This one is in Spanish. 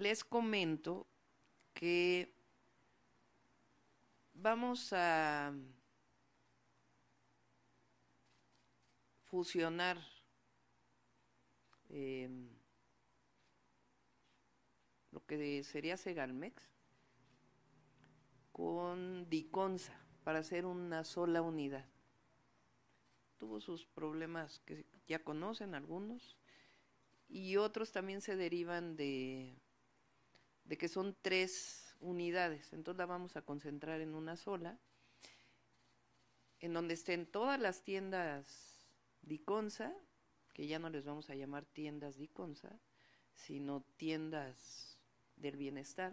les comento que vamos a fusionar em, lo que sería Segalmex con Diconsa para hacer una sola unidad. Tuvo sus problemas que ya conocen algunos y otros también se derivan de de que son tres unidades, entonces la vamos a concentrar en una sola, en donde estén todas las tiendas Diconsa, que ya no les vamos a llamar tiendas Diconsa, sino tiendas del bienestar,